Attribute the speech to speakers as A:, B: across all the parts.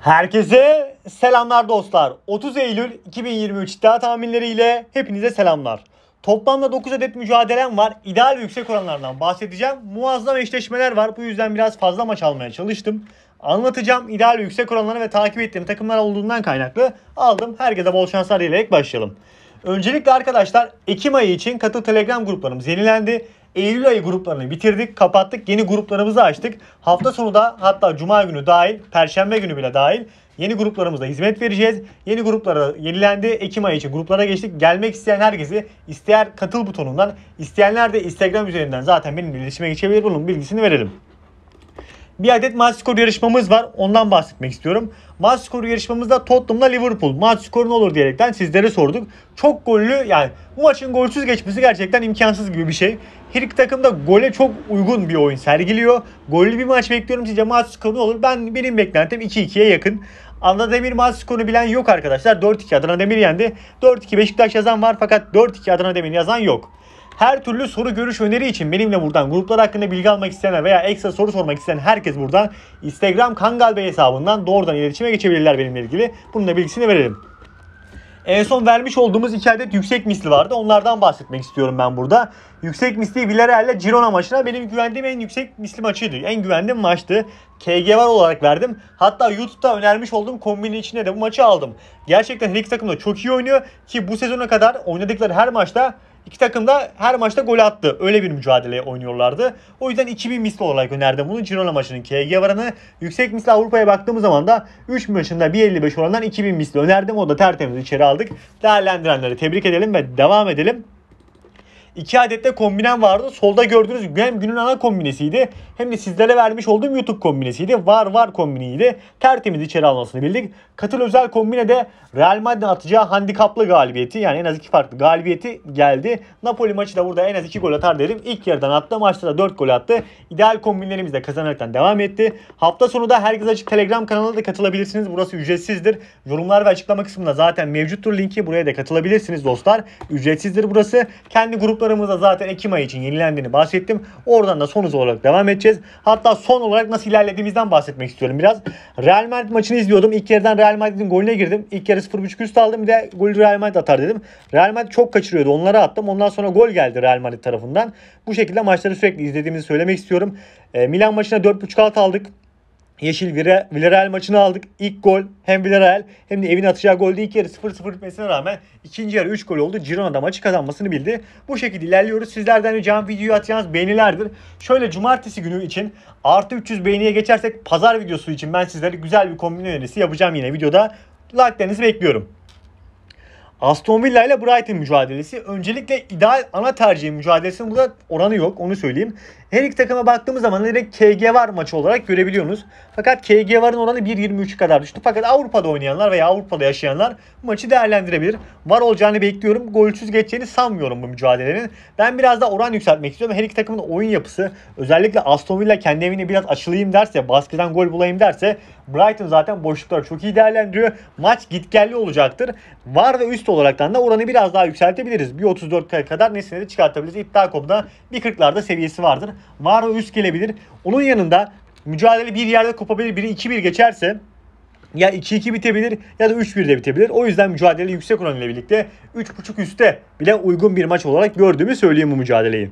A: Herkese selamlar dostlar. 30 Eylül 2023 iddia tahminleriyle hepinize selamlar. Toplamda 9 adet mücadelem var. İdeal ve yüksek oranlardan bahsedeceğim. Muazzam eşleşmeler var. Bu yüzden biraz fazla maç almaya çalıştım. Anlatacağım ideal ve yüksek oranları ve takip ettiğim takımlar olduğundan kaynaklı aldım. Herkese bol şanslar dileyerek başlayalım. Öncelikle arkadaşlar Ekim ayı için katıl Telegram gruplarımız yenilendi. Eylül ayı gruplarını bitirdik, kapattık. Yeni gruplarımızı açtık. Hafta sonu da hatta cuma günü dahil, perşembe günü bile dahil yeni gruplarımızda hizmet vereceğiz. Yeni gruplara yenilendi. Ekim ayı için gruplara geçtik. Gelmek isteyen herkesi isteyen katıl butonundan, isteyenler de Instagram üzerinden zaten benimle iletişime geçebilir. Bunun bilgisini verelim bir adet maç skoru yarışmamız var. Ondan bahsetmek istiyorum. Maç skoru yarışmamızda Tottenham'la Liverpool. Maç skoru ne olur diyerekten sizlere sorduk. Çok gollü yani bu maçın golsüz geçmesi gerçekten imkansız gibi bir şey. Her iki takım da gole çok uygun bir oyun sergiliyor. Gollü bir maç bekliyorum sizce maç skoru ne olur? Ben benim beklentim 2-2'ye yakın. Adana Demir maç skorunu bilen yok arkadaşlar. 4-2 Adana Demir yendi. 4-2 Beşiktaş yazan var fakat 4-2 Adana Demir yazan yok. Her türlü soru görüş öneri için benimle buradan gruplar hakkında bilgi almak isteyen veya ekstra soru sormak isteyen herkes buradan Instagram Kangal Bey hesabından doğrudan iletişime geçebilirler benimle ilgili. Bunun da bilgisini verelim. En son vermiş olduğumuz iki adet yüksek misli vardı. Onlardan bahsetmek istiyorum ben burada. Yüksek misli Villarreal ile Girona maçına benim güvendiğim en yüksek misli maçıydı. En güvendiğim maçtı. KG var olarak verdim. Hatta YouTube'da önermiş olduğum kombinin içine de bu maçı aldım. Gerçekten her iki takım da çok iyi oynuyor ki bu sezona kadar oynadıkları her maçta İki takım da her maçta gol attı. Öyle bir mücadeleye oynuyorlardı. O yüzden 2000 misli olarak önerdim bunu. Girona maçının KG varanı. Yüksek misli Avrupa'ya baktığımız zaman da 3 maçında 1.55 oranından 2000 misli önerdim. O da tertemiz içeri aldık. Değerlendirenleri tebrik edelim ve devam edelim. 2 adet de kombinem vardı. Solda gördüğünüz hem günün ana kombinesiydi hem de sizlere vermiş olduğum YouTube kombinesiydi. Var var kombiniydi. Tertemiz içeri almasını bildik. Katıl özel kombine de Real Madrid atacağı handikaplı galibiyeti yani en az 2 farklı galibiyeti geldi. Napoli maçı da burada en az 2 gol atar dedim. İlk yarıdan attı. Maçta da 4 gol attı. İdeal kombinlerimiz de kazanaraktan devam etti. Hafta sonu da herkes açık Telegram kanalına da katılabilirsiniz. Burası ücretsizdir. Yorumlar ve açıklama kısmında zaten mevcuttur linki. Buraya da katılabilirsiniz dostlar. Ücretsizdir burası. Kendi grup gruplarımızda zaten Ekim ayı için yenilendiğini bahsettim. Oradan da son olarak devam edeceğiz. Hatta son olarak nasıl ilerlediğimizden bahsetmek istiyorum biraz. Real Madrid maçını izliyordum. İlk yerden Real Madrid'in golüne girdim. İlk yarı 0.5 üst aldım. Bir de golü Real Madrid atar dedim. Real Madrid çok kaçırıyordu. Onlara attım. Ondan sonra gol geldi Real Madrid tarafından. Bu şekilde maçları sürekli izlediğimizi söylemek istiyorum. E, Milan maçına 4.5 alt aldık. Yeşil Villarreal maçını aldık. İlk gol hem Villarreal hem de evin atacağı golde ilk yarı 0-0 bitmesine rağmen ikinci yarı 3 gol oldu. Girona da maçı kazanmasını bildi. Bu şekilde ilerliyoruz. Sizlerden ricam videoyu atacağınız beğenilerdir. Şöyle cumartesi günü için artı 300 beğeniye geçersek pazar videosu için ben sizlere güzel bir kombin önerisi yapacağım yine videoda. Like'larınızı bekliyorum. Aston Villa ile Brighton mücadelesi. Öncelikle ideal ana tercih mücadelesinin burada oranı yok onu söyleyeyim. Her iki takıma baktığımız zaman direkt KG var maçı olarak görebiliyorsunuz. Fakat KG varın oranı 1.23 kadar düştü. Fakat Avrupa'da oynayanlar veya Avrupa'da yaşayanlar maçı değerlendirebilir. Var olacağını bekliyorum. Golsüz geçeceğini sanmıyorum bu mücadelenin. Ben biraz da oran yükseltmek istiyorum. Her iki takımın oyun yapısı özellikle Aston Villa kendi evine biraz açılayım derse, baskıdan gol bulayım derse Brighton zaten boşlukları çok iyi değerlendiriyor. Maç gitgelli olacaktır. Var ve üst olaraktan da oranı biraz daha yükseltebiliriz. 1.34 kadar nesneleri çıkartabiliriz. çıkartabiliriz. İddia.com'da 1.40'larda seviyesi vardır var ve üst gelebilir. Onun yanında mücadele bir yerde kopabilir. Biri 2-1 geçerse ya 2-2 bitebilir ya da 3-1 de bitebilir. O yüzden mücadele yüksek oran ile birlikte 3.5 üste bile uygun bir maç olarak gördüğümü söyleyeyim bu mücadeleyi.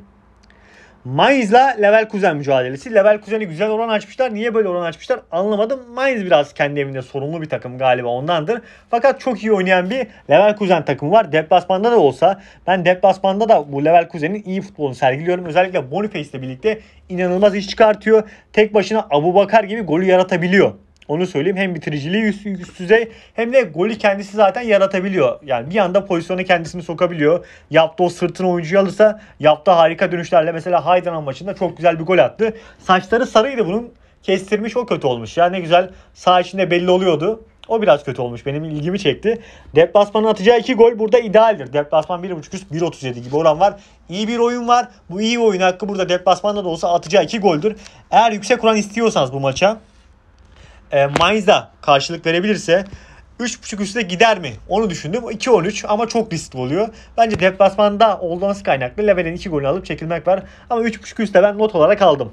A: Mainz'la Leverkusen mücadelesi. kuzeni güzel oran açmışlar. Niye böyle oran açmışlar anlamadım. Mainz biraz kendi evinde sorumlu bir takım galiba ondandır. Fakat çok iyi oynayan bir level kuzen takımı var. Deplasmanda da olsa ben deplasmanda da bu level kuzenin iyi futbolunu sergiliyorum. Özellikle Boniface ile birlikte inanılmaz iş çıkartıyor. Tek başına Abu Bakar gibi golü yaratabiliyor. Onu söyleyeyim. Hem bitiriciliği üst, üst düzey hem de golü kendisi zaten yaratabiliyor. Yani bir anda pozisyona kendisini sokabiliyor. Yaptı o sırtını oyuncuya alırsa yaptı harika dönüşlerle mesela Haydanan maçında çok güzel bir gol attı. Saçları sarıydı bunun. Kestirmiş o kötü olmuş. Yani ne güzel sağ içinde belli oluyordu. O biraz kötü olmuş. Benim ilgimi çekti. Deplasman'ın atacağı iki gol burada idealdir. Deplasman 1.5 üst 1.37 gibi oran var. İyi bir oyun var. Bu iyi oyun hakkı burada deplasmanda da olsa atacağı iki goldür. Eğer yüksek oran istiyorsanız bu maça e, Mainz'a karşılık verebilirse 3.5 üstüne gider mi? Onu düşündüm. 2-13 ama çok riskli oluyor. Bence deplasmanda olması kaynaklı Level'in 2 golünü alıp çekilmek var. Ama 3.5 üstte ben not olarak aldım.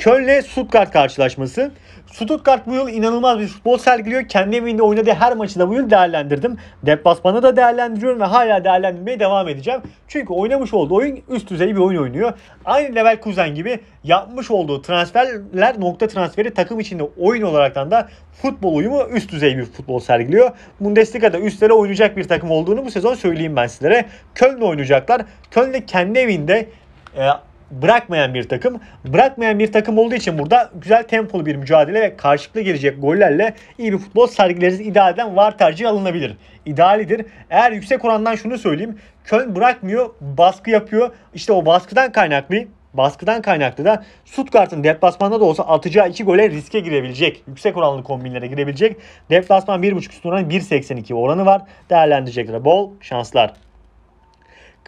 A: Köln'le Stuttgart karşılaşması. Stuttgart bu yıl inanılmaz bir futbol sergiliyor. Kendi evinde oynadığı her maçı da bu yıl değerlendirdim. Deplasmanı da değerlendiriyorum ve hala değerlendirmeye devam edeceğim. Çünkü oynamış olduğu oyun üst düzey bir oyun oynuyor. Aynı level kuzen gibi yapmış olduğu transferler nokta transferi takım içinde oyun olaraktan da futbol uyumu üst düzey bir futbol sergiliyor. Bundesliga'da üstlere oynayacak bir takım olduğunu bu sezon söyleyeyim ben sizlere. Köln'le oynayacaklar. Köln de kendi evinde e, bırakmayan bir takım. Bırakmayan bir takım olduğu için burada güzel tempolu bir mücadele ve karşılıklı gelecek gollerle iyi bir futbol sergileriz. İdeal eden var tercih alınabilir. İdealidir. Eğer yüksek orandan şunu söyleyeyim. Köln bırakmıyor, baskı yapıyor. İşte o baskıdan kaynaklı baskıdan kaynaklı da Stuttgart'ın deplasmanda da olsa atacağı iki gole riske girebilecek. Yüksek oranlı kombinlere girebilecek. Deplasman 1.5 üstü oranı 1.82 oranı var. Değerlendirecekler. Bol şanslar.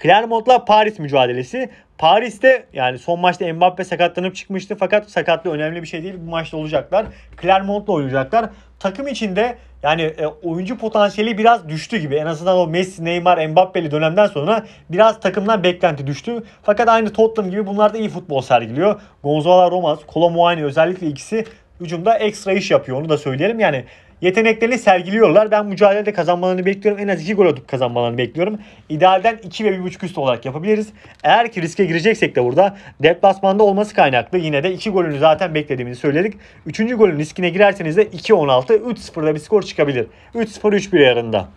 A: Clermont'la Paris mücadelesi. Paris'te yani son maçta Mbappe sakatlanıp çıkmıştı fakat sakatlı önemli bir şey değil. Bu maçta olacaklar. Clermont'la oynayacaklar. Takım içinde yani e, oyuncu potansiyeli biraz düştü gibi. En azından o Messi, Neymar, Mbappe'li dönemden sonra biraz takımdan beklenti düştü. Fakat aynı Tottenham gibi bunlar da iyi futbol sergiliyor. Gonzalo Romas, Kolo Muani özellikle ikisi hücumda ekstra iş yapıyor onu da söyleyelim. Yani yeteneklerini sergiliyorlar. Ben mücadelede kazanmalarını bekliyorum. En az 2 gol atıp kazanmalarını bekliyorum. İdealden 2 ve 1.5 üst olarak yapabiliriz. Eğer ki riske gireceksek de burada deplasmanda olması kaynaklı. Yine de 2 golünü zaten beklediğimizi söyledik. 3. golün riskine girerseniz de 2-16, 3-0'da bir skor çıkabilir. 3-0, 3-1 yarında.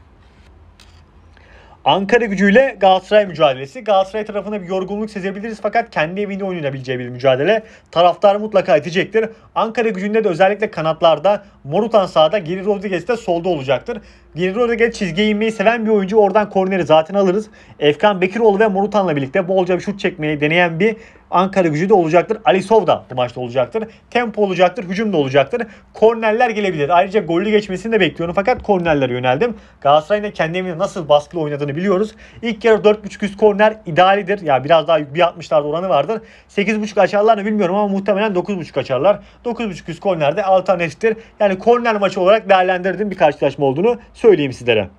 A: Ankara gücüyle Galatasaray mücadelesi. Galatasaray tarafında bir yorgunluk sezebiliriz fakat kendi evinde oynanabileceği bir mücadele. Taraftar mutlaka edecektir. Ankara gücünde de özellikle kanatlarda Morutan sağda, Geri Rodriguez de solda olacaktır. Geri Rodriguez çizgiye inmeyi seven bir oyuncu. Oradan korneri zaten alırız. Efkan Bekiroğlu ve Morutan'la birlikte bolca bir şut çekmeyi deneyen bir Ankara gücü de olacaktır. Alisov da bu maçta olacaktır. Tempo olacaktır. Hücum da olacaktır. Korneller gelebilir. Ayrıca gollü geçmesini de bekliyorum fakat kornerlere yöneldim. Galatasaray'ın da kendi nasıl baskılı oynadığını biliyoruz. İlk yarı 4.5 üst korner idealidir. Ya yani biraz daha bir 1.60'larda oranı vardır. 8.5 açarlar mı bilmiyorum ama muhtemelen 9.5 açarlar. 9.5 üst kornerde alternatiftir. Yani korner maçı olarak değerlendirdim bir karşılaşma olduğunu söyleyeyim sizlere.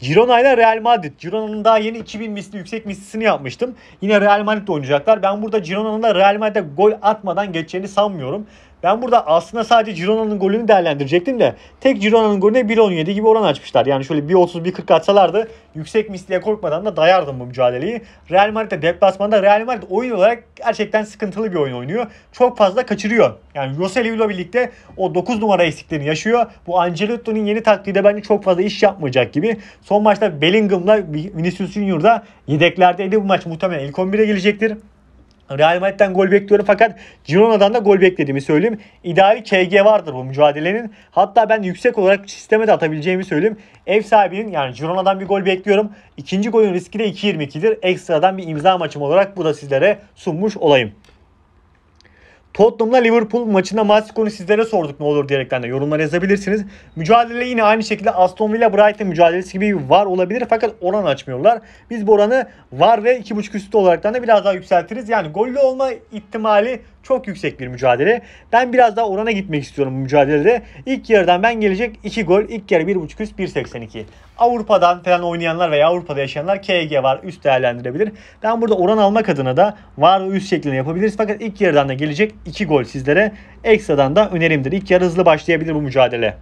A: Girona ile Real Madrid. Girona'nın daha yeni 2000 misli yüksek mislisini yapmıştım. Yine Real Madrid oynayacaklar. Ben burada Girona'nın da Real Madrid'e gol atmadan geçeceğini sanmıyorum. Ben burada aslında sadece Girona'nın golünü değerlendirecektim de tek Girona'nın golüne 1.17 gibi oran açmışlar. Yani şöyle 1.30-1.40 atsalardı yüksek misliye korkmadan da dayardım bu mücadeleyi. Real Madrid de deplasmanda Real Madrid oyun olarak gerçekten sıkıntılı bir oyun oynuyor. Çok fazla kaçırıyor. Yani Jose ile birlikte o 9 numara eksiklerini yaşıyor. Bu Ancelotti'nin yeni taktiği bence çok fazla iş yapmayacak gibi. Son maçta Bellingham'la Vinicius Junior'da yedeklerdeydi. Bu maç muhtemelen ilk 11'e gelecektir. Real Madrid'den gol bekliyorum fakat Girona'dan da gol beklediğimi söyleyeyim. İdeali KG vardır bu mücadelenin. Hatta ben yüksek olarak sisteme de atabileceğimi söyleyeyim. Ev sahibinin yani Girona'dan bir gol bekliyorum. İkinci golün riski de 2.22'dir. Ekstradan bir imza maçım olarak bu da sizlere sunmuş olayım. Tottenham'la Liverpool maçında maç konu sizlere sorduk ne olur diyerekten de yorumlar yazabilirsiniz. Mücadele yine aynı şekilde Aston Villa Brighton mücadelesi gibi var olabilir fakat oran açmıyorlar. Biz bu oranı var ve 2.5 üstü olarak da hani biraz daha yükseltiriz. Yani gollü olma ihtimali çok yüksek bir mücadele. Ben biraz daha orana gitmek istiyorum bu mücadelede. İlk yarıdan ben gelecek 2 gol. İlk yarı 1.5 üst 1.82. Avrupa'dan falan oynayanlar veya Avrupa'da yaşayanlar KG var üst değerlendirebilir. Ben burada oran almak adına da var üst şeklinde yapabiliriz. Fakat ilk yarıdan da gelecek 2 gol sizlere ekstradan da önerimdir. İlk yarı hızlı başlayabilir bu mücadele.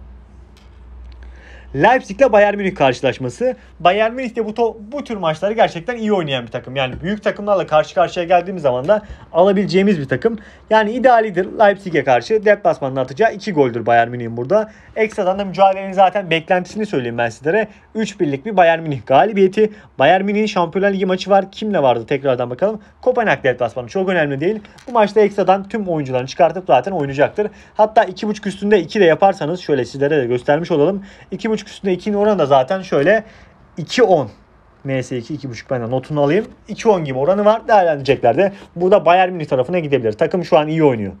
A: Leipzig'le Bayern Münih karşılaşması. Bayern Münih de bu, to- bu tür maçları gerçekten iyi oynayan bir takım. Yani büyük takımlarla karşı karşıya geldiğimiz zaman da alabileceğimiz bir takım. Yani idealidir Leipzig'e karşı. Deplasmanın atacağı 2 goldür Bayern Münih'in burada. Ekstradan da mücadelenin zaten beklentisini söyleyeyim ben sizlere. 3 birlik bir Bayern Münih galibiyeti. Bayern Münih'in Şampiyonlar Ligi maçı var. Kimle vardı tekrardan bakalım. Kopenhag deplasmanı çok önemli değil. Bu maçta ekstradan tüm oyuncularını çıkartıp zaten oynayacaktır. Hatta 2.5 üstünde 2 de yaparsanız şöyle sizlere de göstermiş olalım. 2.5 2.5 üstünde 2'nin oranı da zaten şöyle 2.10. MS2 2.5 ben de notunu alayım. 2.10 gibi oranı var. Değerlendirecekler de. Burada Bayern Münih tarafına gidebilir. Takım şu an iyi oynuyor.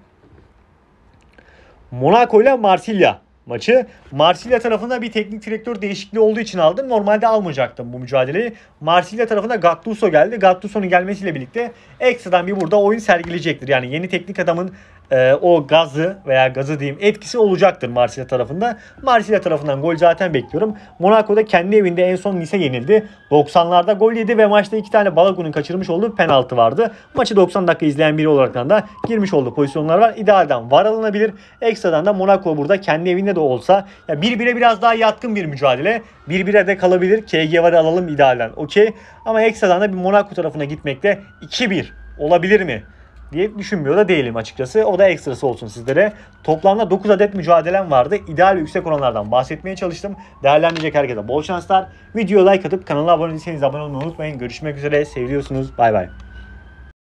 A: Monaco ile Marsilya maçı. Marsilya tarafında bir teknik direktör değişikliği olduğu için aldım. Normalde almayacaktım bu mücadeleyi. Marsilya tarafında Gattuso geldi. Gattuso'nun gelmesiyle birlikte ekstradan bir burada oyun sergilecektir Yani yeni teknik adamın e, o gazı veya gazı diyeyim etkisi olacaktır Marsilya tarafında. Marsilya tarafından gol zaten bekliyorum. Monaco'da kendi evinde en son Nice yenildi. 90'larda gol yedi ve maçta iki tane Balagun'un kaçırmış olduğu penaltı vardı. Maçı 90 dakika izleyen biri olarak da girmiş olduğu pozisyonlar var. İdealden var alınabilir. Ekstradan da Monaco burada kendi evinde de olsa ya 1 biraz daha yatkın bir mücadele. 1 de kalabilir. KG var alalım idealden. Okey. Ama ekstradan da bir Monaco tarafına gitmekte 2-1 olabilir mi? diye düşünmüyor da değilim açıkçası. O da ekstrası olsun sizlere. Toplamda 9 adet mücadelem vardı. İdeal ve yüksek oranlardan bahsetmeye çalıştım. Değerlendirecek herkese bol şanslar. Videoya like atıp kanala abone değilseniz abone olmayı unutmayın. Görüşmek üzere. Seviyorsunuz. Bay bay.